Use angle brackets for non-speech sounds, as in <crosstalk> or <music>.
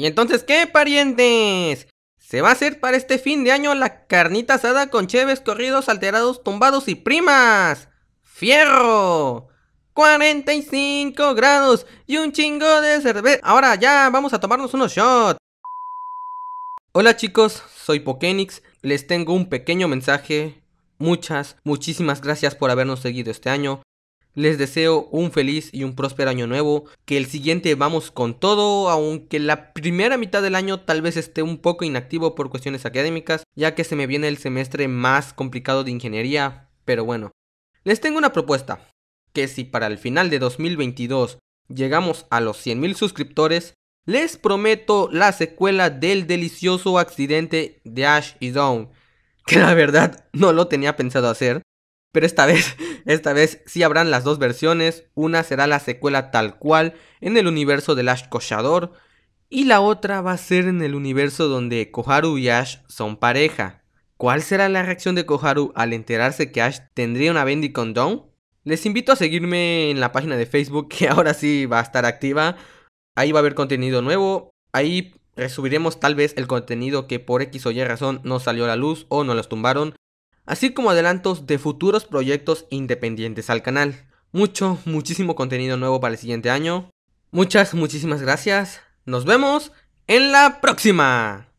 ¿Y entonces qué, parientes? Se va a hacer para este fin de año la carnita asada con cheves corridos, alterados, tumbados y primas. ¡Fierro! 45 grados y un chingo de cerveza. Ahora ya vamos a tomarnos unos shots. Hola chicos, soy Pokénix. Les tengo un pequeño mensaje. Muchas, muchísimas gracias por habernos seguido este año. Les deseo un feliz y un próspero año nuevo, que el siguiente vamos con todo, aunque la primera mitad del año tal vez esté un poco inactivo por cuestiones académicas, ya que se me viene el semestre más complicado de ingeniería, pero bueno. Les tengo una propuesta, que si para el final de 2022 llegamos a los 100.000 suscriptores, les prometo la secuela del delicioso accidente de Ash y Dawn, que la verdad no lo tenía pensado hacer, pero esta <laughs> vez esta vez sí habrán las dos versiones, una será la secuela tal cual en el universo del Ash cochador y la otra va a ser en el universo donde Koharu y Ash son pareja. ¿Cuál será la reacción de Koharu al enterarse que Ash tendría una Bendy con Dawn? Les invito a seguirme en la página de Facebook que <laughs> ahora sí va a estar activa. Ahí va a haber contenido nuevo. Ahí resubiremos tal vez el contenido que por X o Y razón no salió a la luz o no los tumbaron así como adelantos de futuros proyectos independientes al canal. Mucho, muchísimo contenido nuevo para el siguiente año. Muchas, muchísimas gracias. Nos vemos en la próxima.